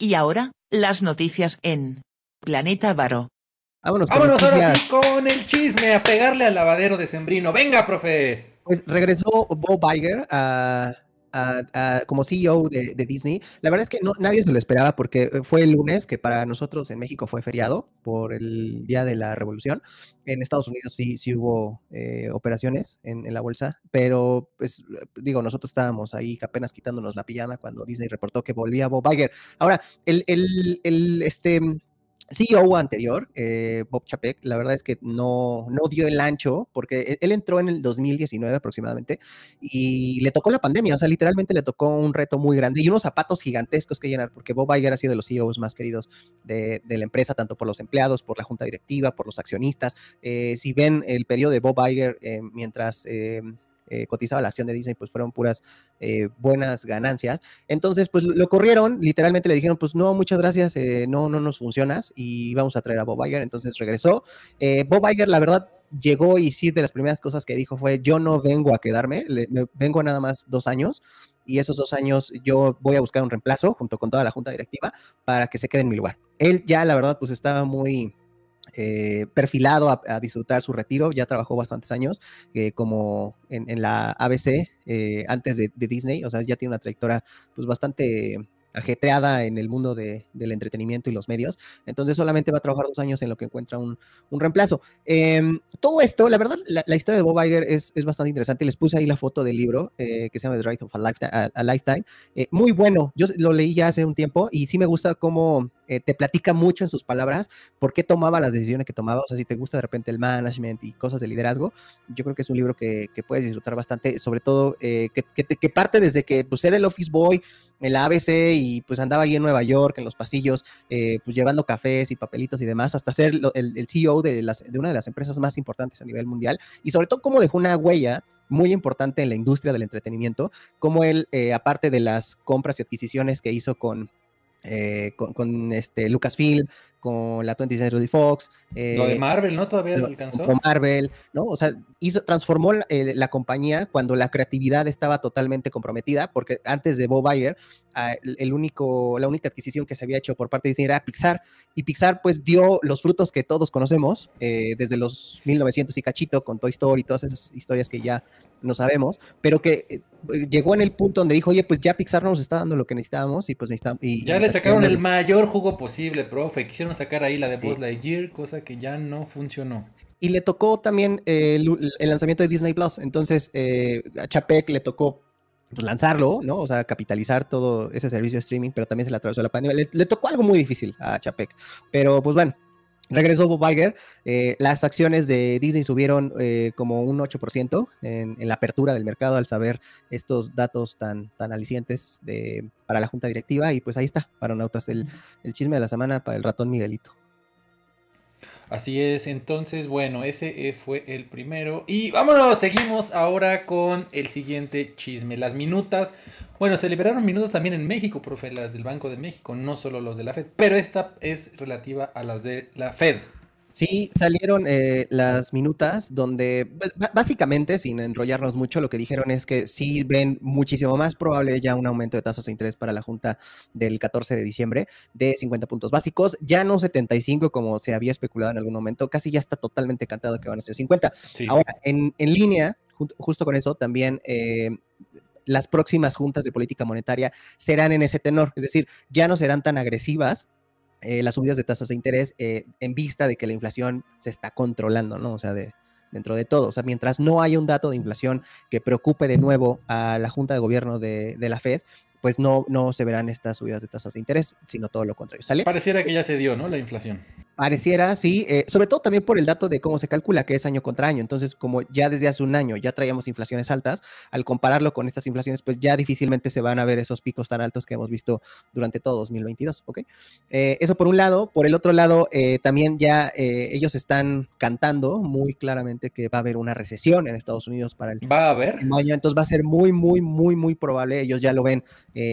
Y ahora, las noticias en Planeta Varo. Vámonos, con ahora sí con el chisme, a pegarle al lavadero de Sembrino. Venga, profe. Pues regresó Bo Biger a como CEO de, de, Disney, la verdad es que no, nadie se lo esperaba porque eh, fue el lunes que para nosotros en México fue feriado por el Día de la Revolución. En Estados Unidos sí, sí hubo eh, operaciones en, la bolsa, pero pues digo, nosotros estábamos ahí apenas quitándonos la pijama cuando Disney reportó que volvía Bob Iger. Ahora, el, el, el este, CEO anterior, eh, Bob Chapek, la verdad es que no, no dio el ancho porque e, él entró en el 2019 aproximadamente y le tocó la pandemia, o sea, literalmente le tocó un reto muy grande y unos zapatos gigantescos que llenar, porque Bob Iger ha sido de los CEOs más queridos de, la empresa, tanto por los empleados, por la junta directiva, por los accionistas. Eh, si ven el periodo de Bob Iger eh, mientras eh, cotizaba la acción de Disney, pues fueron puras eh, buenas ganancias. Entonces, pues lo corrieron, literalmente le dijeron, pues no, muchas gracias, eh, no, no nos funcionas y vamos a traer a Bob Iger. Entonces regresó. Bob Iger, la verdad, llegó y sí, de las primeras cosas que dijo fue, yo no vengo a quedarme, vengo nada más dos años y esos dos años yo voy a buscar un reemplazo junto con toda la junta directiva para que se quede en mi lugar. Él ya, la verdad, pues estaba muy eh, perfilado a, disfrutar su retiro. Ya trabajó bastantes años eh, como en, la ABC eh, antes de, Disney. O sea, ya tiene una trayectoria pues bastante ajetreada en el mundo del entretenimiento y los medios. Entonces solamente va a trabajar dos años en lo que encuentra un, reemplazo. Em, todo esto, la verdad, la, historia de Bob Iger es, bastante interesante. Les puse ahí la foto del libro que se llama The Right of a Lifetime. muy bueno, yo lo leí ya hace un tiempo y sí me gusta cómo eh, te platica mucho en sus palabras por qué tomaba las decisiones que tomaba. O sea, si te gusta de repente el management y cosas de liderazgo, yo creo que es un libro que, puedes disfrutar bastante, sobre todo eh, que, parte desde que pues, era el office boy, el ABC y pues andaba ahí en Nueva York, en los pasillos, eh, pues llevando cafés y papelitos y demás, hasta ser el, CEO de, las, de una de las empresas más importantes a nivel mundial y sobre todo cómo dejó una huella muy importante en la industria del entretenimiento, como él, aparte de las compras y adquisiciones que hizo con eh, con, con, este Lucasfilm, con la 20th Fox. Eh, lo de Marvel, ¿no? Todavía lo, alcanzó. Con Marvel, ¿no? O sea, hizo, transformó la, eh, compañía cuando la creatividad estaba totalmente comprometida, porque antes de Bob Iger, ah, el único, la única adquisición que se había hecho por parte de Disney era Pixar, y Pixar pues dio los frutos que todos conocemos eh, desde los 1900 y cachito con Toy Story y todas esas historias que ya no sabemos, pero que llegó en el punto donde dijo, oye, pues ya Pixar nos está dando lo que necesitábamos y pues necesitábamos... ya le sacaron el mayor jugo posible, profe, quisieron a sacar ahí la de Buzz Lightyear, cosa que ya no funcionó. Y le tocó también eh, el, lanzamiento de Disney Plus. Entonces, eh, a Chapek le tocó pues, lanzarlo, ¿no? O sea, capitalizar todo ese servicio de streaming, pero también se le atravesó la pandemia. Le, le tocó algo muy difícil a Chapek. Pero pues bueno, Regresó Bob Iger, eh, las acciones de Disney subieron eh, como un 8% en, la apertura del mercado al saber estos datos tan, tan alicientes de, para la junta directiva y pues ahí está, para Nautas, el, el chisme de la semana para el ratón Miguelito. Así es, entonces, bueno, ese eh, fue el primero. Y vámonos, seguimos ahora con el siguiente chisme, las minutas bueno, se liberaron minutos también en México, profe, las del Banco de México, no solo los de la Fed, pero esta es relativa a las de la Fed. Sí, salieron eh, las minutas donde pues, básicamente, sin enrollarnos mucho, lo que dijeron es que sí ven muchísimo más probable ya un aumento de tasas de interés para la Junta del 14 de diciembre de 50 puntos básicos, ya no 75 como se había especulado en algún momento, casi ya está totalmente cantado que van a ser 50. Ahora, en, línea, justo con eso, también eh, las próximas juntas de política monetaria serán en ese tenor, es decir, ya no serán tan agresivas eh, las subidas de tasas de interés eh, en vista de que la inflación se está controlando, ¿no? O sea, de, dentro de todo. O sea, mientras no haya un dato de inflación que preocupe de nuevo a la Junta de Gobierno de, la Fed, pues no, no se verán estas subidas de tasas de interés, sino todo lo contrario. ¿Sale? Pareciera que ya se dio, ¿no? La inflación. Pareciera, sí, eh, sobre todo también por el dato de cómo se calcula, que es año contra año. Entonces, como ya desde hace un año ya traíamos inflaciones altas, al compararlo con estas inflaciones, pues ya difícilmente se van a ver esos picos tan altos que hemos visto durante todo 2022, ¿ok? Eh, eso por un lado. Por el otro lado, eh, también ya ellos están cantando muy claramente que va a haber una recesión en Estados Unidos para el va a haber. año. Entonces va a ser muy, muy, muy, muy probable. Ellos ya lo ven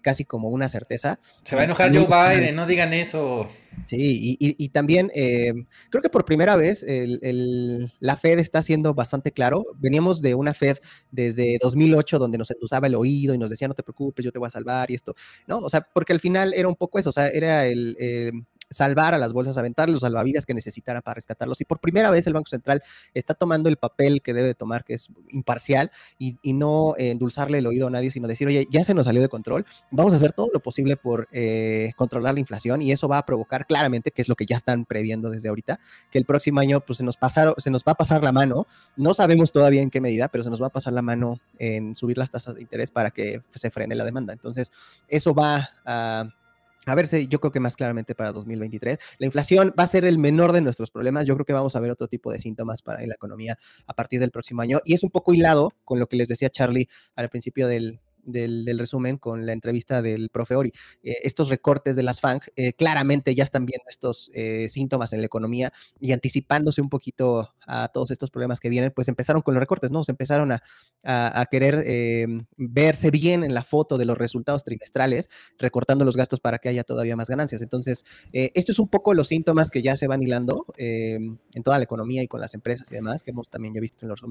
casi como una certeza. Se va a enojar Joe Biden, no digan eso. Sí, y, también eh, creo que por primera vez el, la Fed está siendo bastante claro. Veníamos de una Fed desde 2008 donde nos usaba el oído y nos decía no te preocupes, yo te voy a salvar y esto, ¿no? O sea, porque al final era un poco eso, o sea, era el, eh, salvar a las bolsas, aventar los salvavidas que necesitara para rescatarlos. Y por primera vez el Banco Central está tomando el papel que debe tomar, que es imparcial, y, no eh, endulzarle el oído a nadie, sino decir, oye, ya se nos salió de control, vamos a hacer todo lo posible por eh, controlar la inflación y eso va a provocar claramente, que es lo que ya están previendo desde ahorita, que el próximo año pues, se, nos pasaron, se nos va a pasar la mano, no sabemos todavía en qué medida, pero se nos va a pasar la mano en subir las tasas de interés para que se frene la demanda. Entonces, eso va a a si yo creo que más claramente para 2023. La inflación va a ser el menor de nuestros problemas. Yo creo que vamos a ver otro tipo de síntomas para la economía a partir del próximo año. Y es un poco hilado con lo que les decía Charlie al principio del, del, resumen con la entrevista del profe Ori. Eh, estos recortes de las FANG eh, claramente ya están viendo estos eh, síntomas en la economía y anticipándose un poquito a todos estos problemas que vienen, pues empezaron con los recortes, ¿no? Se empezaron a, querer verse bien en la foto de los resultados trimestrales, recortando los gastos para que haya todavía más ganancias. Entonces, esto es un poco los síntomas que ya se van hilando en toda la economía y con las empresas y demás, que hemos también ya visto en los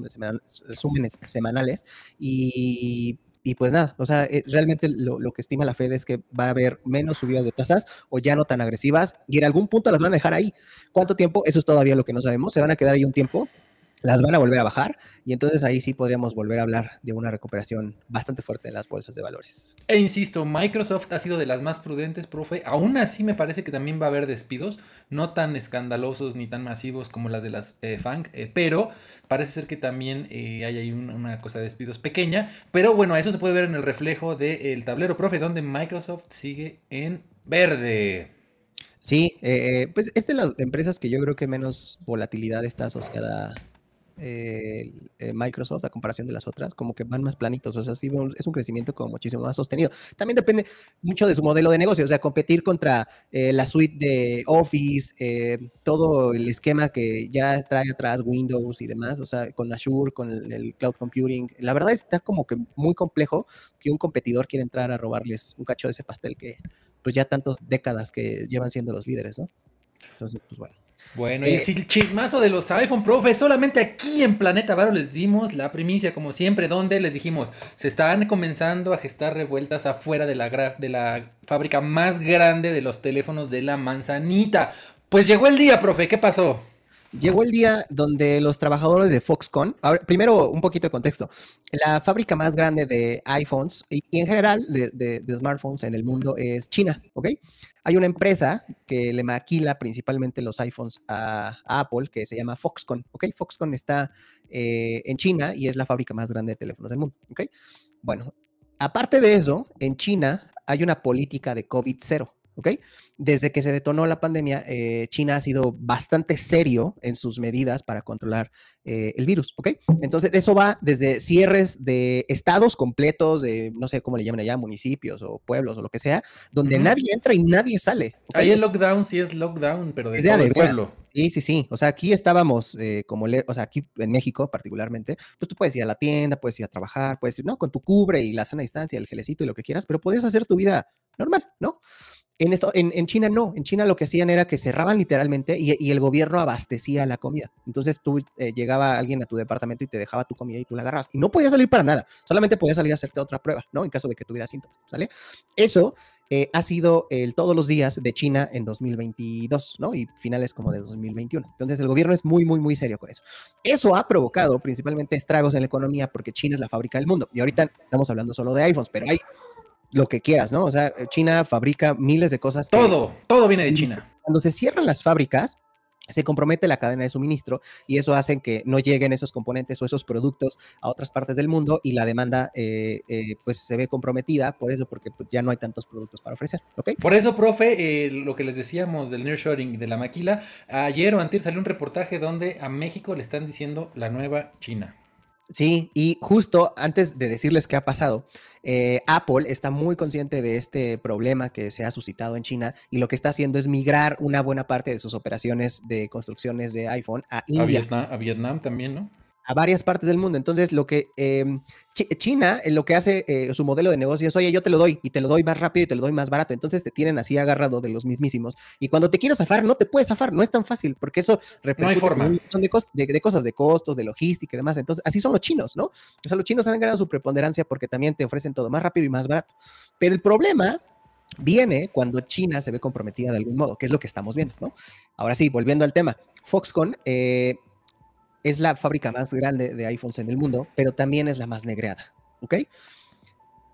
resúmenes semanales. Y y pues nada, o sea, eh, realmente lo, lo, que estima la Fed es que va a haber menos subidas de tasas o ya no tan agresivas y en algún punto las van a dejar ahí. ¿Cuánto tiempo? Eso es todavía lo que no sabemos. Se van a quedar ahí un tiempo las van a volver a bajar y entonces ahí sí podríamos volver a hablar de una recuperación bastante fuerte de las bolsas de valores. E insisto, Microsoft ha sido de las más prudentes, profe. Aún así me parece que también va a haber despidos, no tan escandalosos ni tan masivos como las de las eh, Fang, eh, pero parece ser que también eh, hay ahí una cosa de despidos pequeña. Pero bueno, eso se puede ver en el reflejo del tablero, profe, donde Microsoft sigue en verde. Sí, pues es de las empresas que yo creo que menos volatilidad está asociada eh, Microsoft a comparación de las otras, como que van más planitos, o sea, es un crecimiento como muchísimo más sostenido. También depende mucho de su modelo de negocio, o sea, competir contra eh, la suite de Office, eh, todo el esquema que ya trae atrás Windows y demás, o sea, con Azure, con el, Cloud Computing, la verdad está como que muy complejo que un competidor quiera entrar a robarles un cacho de ese pastel que pues ya tantas décadas que llevan siendo los líderes, ¿no? Entonces, pues bueno. Bueno, eh, y el chismazo de los iPhone, profe, solamente aquí en Planeta Varo les dimos la primicia, como siempre, donde les dijimos, se están comenzando a gestar revueltas afuera de la, de la fábrica más grande de los teléfonos de la manzanita. Pues llegó el día, profe, ¿qué pasó? Llegó el día donde los trabajadores de Foxconn, primero un poquito de contexto, la fábrica más grande de iPhones y, en general de, smartphones en el mundo es China, ¿ok? Hay una empresa que le maquila principalmente los iPhones a, Apple que se llama Foxconn, ¿ok? Foxconn está eh, en China y es la fábrica más grande de teléfonos del mundo, ¿ok? Bueno, aparte de eso, en China hay una política de COVID cero, ¿ok? Desde que se detonó la pandemia, eh, China ha sido bastante serio en sus medidas para controlar eh, el virus, ¿ok? Entonces, eso va desde cierres de estados completos, de no sé cómo le llaman allá, municipios o pueblos o lo que sea, donde nadie entra y nadie sale. Ahí el lockdown sí es lockdown, pero desde el pueblo. Sí, sí, sí. O sea, aquí estábamos, eh, como, o sea, aquí en México particularmente, pues tú puedes ir a la tienda, puedes ir a trabajar, puedes ir, ¿no? Con tu cubre y la sana distancia, el gelecito y lo que quieras, pero puedes hacer tu vida normal, ¿no? En, esto, en, China no, en China lo que hacían era que cerraban literalmente y, el gobierno abastecía la comida. Entonces tú eh, llegaba alguien a tu departamento y te dejaba tu comida y tú la agarras. Y no podías salir para nada, solamente podías salir a hacerte otra prueba, ¿no? En caso de que tuvieras síntomas, ¿sale? Eso eh, ha sido el todos los días de China en 2022, ¿no? Y finales como de 2021. Entonces el gobierno es muy, muy, muy serio con eso. Eso ha provocado principalmente estragos en la economía porque China es la fábrica del mundo. Y ahorita estamos hablando solo de iPhones, pero hay lo que quieras, ¿no? O sea, China fabrica miles de cosas. Todo, todo viene de China. Cuando se cierran las fábricas, se compromete la cadena de suministro y eso hace que no lleguen esos componentes o esos productos a otras partes del mundo y la demanda eh, eh, pues se ve comprometida por eso porque pues, ya no hay tantos productos para ofrecer, ¿ok? Por eso, profe, eh, lo que les decíamos del nearshoring de la maquila, ayer o antes salió un reportaje donde a México le están diciendo la nueva China. Sí, y justo antes de decirles qué ha pasado, eh, Apple está muy consciente de este problema que se ha suscitado en China y lo que está haciendo es migrar una buena parte de sus operaciones de construcciones de iPhone a India. A Vietnam, a Vietnam también, ¿no? a varias partes del mundo. Entonces, lo que em, eh, China, lo que hace eh, su modelo de negocio es, oye, yo te lo doy y te lo doy más rápido y te lo doy más barato. Entonces, te tienen así agarrado de los mismísimos. Y cuando te quieres zafar, no te puedes zafar, no es tan fácil, porque eso repercute forma. de, de, cosas, de costos, de logística y demás. Entonces, así son los chinos, ¿no? O sea, los chinos han ganado su preponderancia porque también te ofrecen todo más rápido y más barato. Pero el problema viene cuando China se ve comprometida de algún modo, que es lo que estamos viendo, ¿no? Ahora sí, volviendo al tema, Foxconn eh, es la fábrica más grande de iPhones en el mundo, pero también es la más negreada, ¿ok?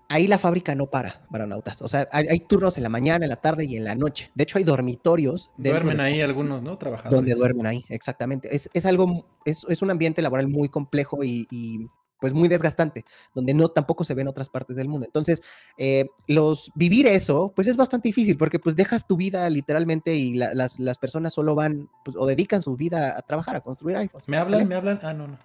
Ahí la fábrica no para, nautas, O sea, hay, turnos en la mañana, en la tarde y en la noche. De hecho, hay dormitorios. Duermen ahí algunos, ¿no? Trabajadores. Donde duermen ahí, exactamente. Es, algo, es, es, un ambiente laboral muy complejo y pues muy desgastante, donde no tampoco se ven otras partes del mundo. Entonces, eh, los vivir eso, pues es bastante difícil, porque pues dejas tu vida literalmente y las, las, personas solo van pues, o dedican su vida a trabajar, a construir iPhones. Me hablan, me hablan, ah, no, no.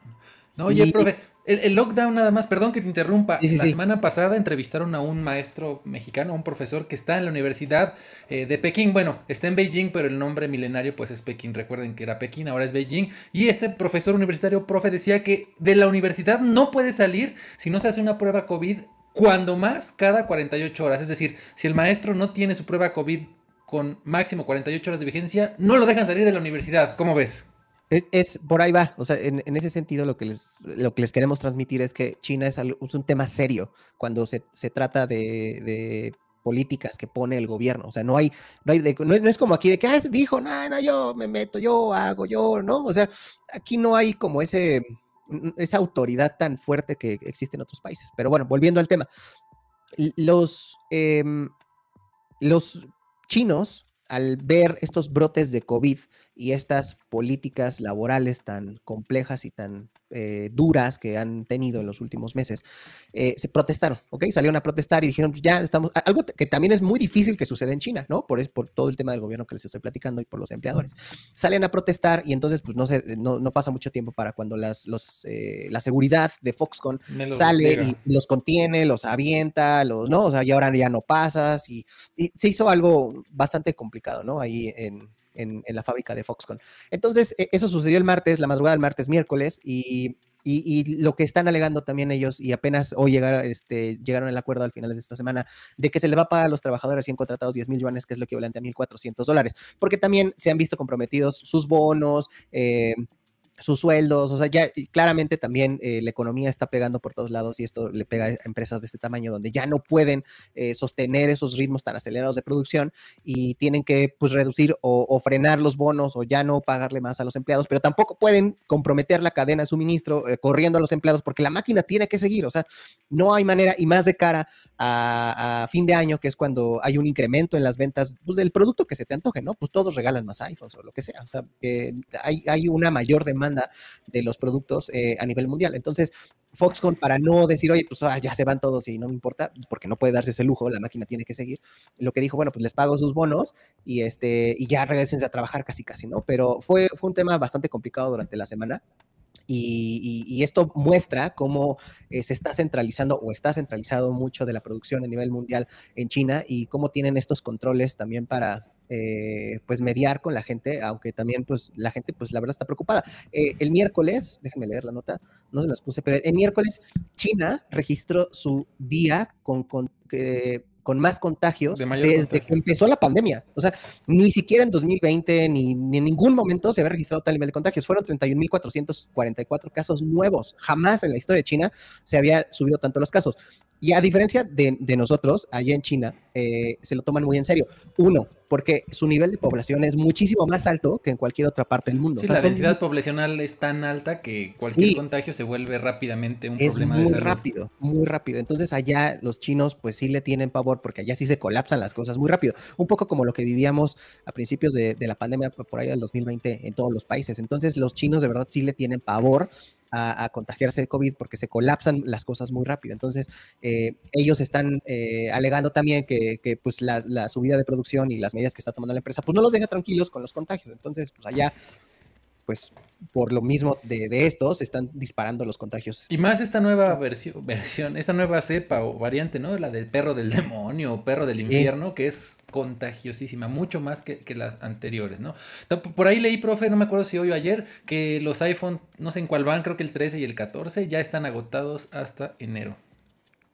No, oye, profe, el, lockdown nada más, perdón que te interrumpa. la semana pasada entrevistaron a un maestro mexicano, un profesor que está en la Universidad eh, de Pekín. Bueno, está en Beijing, pero el nombre milenario pues es Pekín. Recuerden que era Pekín, ahora es Beijing. Y este profesor universitario, profe, decía que de la universidad no puede salir si no se hace una prueba COVID cuando más cada 48 horas. Es decir, si el maestro no tiene su prueba COVID con máximo 48 horas de vigencia, no lo dejan salir de la universidad. ¿Cómo ves? Es, por ahí va, o sea, en, ese sentido lo que, les, lo que les queremos transmitir es que China es, un tema serio cuando se, se trata de, políticas que pone el gobierno, o sea, no hay, no, hay no, es, como aquí de que ah, dijo, no, no, yo me meto, yo hago, yo, ¿no? O sea, aquí no hay como ese, esa autoridad tan fuerte que existe en otros países. Pero bueno, volviendo al tema, los, em, los chinos al ver estos brotes de COVID y estas políticas laborales tan complejas y tan eh, duras que han tenido en los últimos meses, eh, se protestaron, ¿ok? Salieron a protestar y dijeron, pues ya estamos, algo que también es muy difícil que suceda en China, ¿no? Por, es, por todo el tema del gobierno que les estoy platicando y por los empleadores. Salen a protestar y entonces, pues no, sé eh, no, no pasa mucho tiempo para cuando las, los, la seguridad de Foxconn sale y los contiene, los avienta, los, ¿no? O sea, y ahora ya no pasas y, y se hizo algo bastante complicado, ¿no? Ahí en, en, la fábrica de Foxconn. Entonces, e, eso sucedió el martes, la madrugada del martes, miércoles, y lo que están alegando también ellos, y apenas hoy llegaron, este, llegaron al acuerdo al final de esta semana, de que se le va a pagar a los trabajadores 100 contratados 10 mil yuanes, que es lo equivalente a 1.400 dólares, porque también se han visto comprometidos sus bonos, eh, sus sueldos, o sea, ya claramente también eh, la economía está pegando por todos lados y esto le pega a empresas de este tamaño donde ya no pueden eh, sostener esos ritmos tan acelerados de producción y tienen que pues reducir o, frenar los bonos o ya no pagarle más a los empleados, pero tampoco pueden comprometer la cadena de suministro eh, corriendo a los empleados porque la máquina tiene que seguir, o sea, no hay manera y más de cara a, fin de año que es cuando hay un incremento en las ventas pues, del producto que se te antoje, ¿no? Pues todos regalan más iPhones o lo que sea, o sea, hay, hay una mayor demanda de los productos eh, a nivel mundial. Entonces, Foxconn, para no decir, oye, pues ah, ya se van todos y no me importa, porque no puede darse ese lujo, la máquina tiene que seguir, lo que dijo, bueno, pues les pago sus bonos y, este, y ya regresense a trabajar casi, casi, ¿no? Pero fue, un tema bastante complicado durante la semana. Y, esto muestra cómo eh, se está centralizando o está centralizado mucho de la producción a nivel mundial en China y cómo tienen estos controles también para, eh, pues mediar con la gente, aunque también pues la gente pues la verdad está preocupada. Eh, el miércoles, déjenme leer la nota, no se las puse, pero el miércoles China registró su día con, con, eh, más contagios desde que empezó la pandemia. O sea, ni siquiera en 2020 ni, en ningún momento se había registrado tal nivel de contagios. Fueron 31.444 casos nuevos. Jamás en la historia de China se había subido tanto los casos. Y a diferencia de, de nosotros, allá en China, eh, se lo toman muy en serio. Uno, porque su nivel de población es muchísimo más alto que en cualquier otra parte del mundo. la densidad poblacional es tan alta que cualquier contagio se vuelve rápidamente un problema de salud. Muy rápido, muy rápido. Entonces allá los chinos pues sí le tienen pavor porque allá sí se colapsan las cosas muy rápido. Un poco como lo que vivíamos a principios de, de la pandemia por ahí del 2020 en todos los países. Entonces los chinos de verdad sí le tienen pavor a, contagiarse de COVID porque se colapsan las cosas muy rápido. Entonces, eh, ellos están eh, alegando también que, que pues, la, la, subida de producción y las medidas que está tomando la empresa, pues no los deja tranquilos con los contagios. Entonces, pues allá pues por lo mismo de, estos están disparando los contagios. Y más esta nueva versión, esta nueva cepa o variante, ¿no? La del perro del demonio o perro del infierno, que es contagiosísima, mucho más que, las anteriores, ¿no? Por ahí leí, profe, no me acuerdo si hoy o ayer, que los iPhone, no sé en cuál van, creo que el 13 y el 14, ya están agotados hasta enero.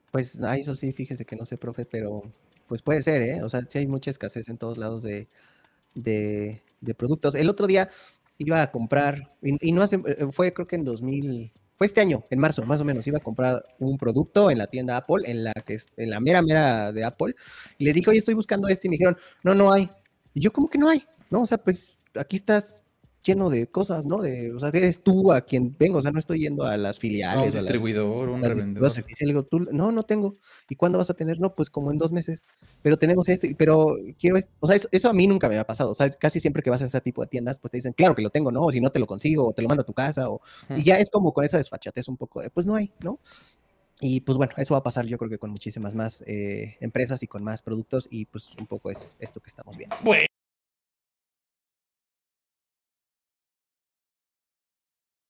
Pues ahí eso sí, fíjese que no sé, profe, pero pues puede ser, ¿eh? O sea, si hay mucha escasez en todos lados de productos. El otro día iba a comprar, y, no hace, eh, eh, fue creo que en 2000, fue este año, en marzo más o menos, iba a comprar un producto en la tienda Apple, en la, que, en la mera mera de Apple, y les dije, oye, estoy buscando este, y me dijeron, no, no hay. Y yo, ¿cómo que no hay? No, o sea, pues aquí estás lleno de cosas, ¿no? De, o sea, eres tú a quien vengo, o sea, no estoy yendo a las filiales. al un distribuidor, un revendedor. no, no tengo. ¿Y cuándo vas a tener? No, pues como en dos meses. Pero tenemos esto, pero quiero, o sea, eso, a mí nunca me ha pasado. O sea, casi siempre que vas a ese tipo de tiendas, pues te dicen, claro que lo tengo, ¿no? O si no te lo consigo, o te lo mando a tu casa, o, y hmm. ya es como con esa desfachatez un poco, pues no hay, ¿no? Y pues bueno, eso va a pasar yo creo que con muchísimas más eh, empresas y con más productos y pues un poco es esto que estamos viendo. Bueno.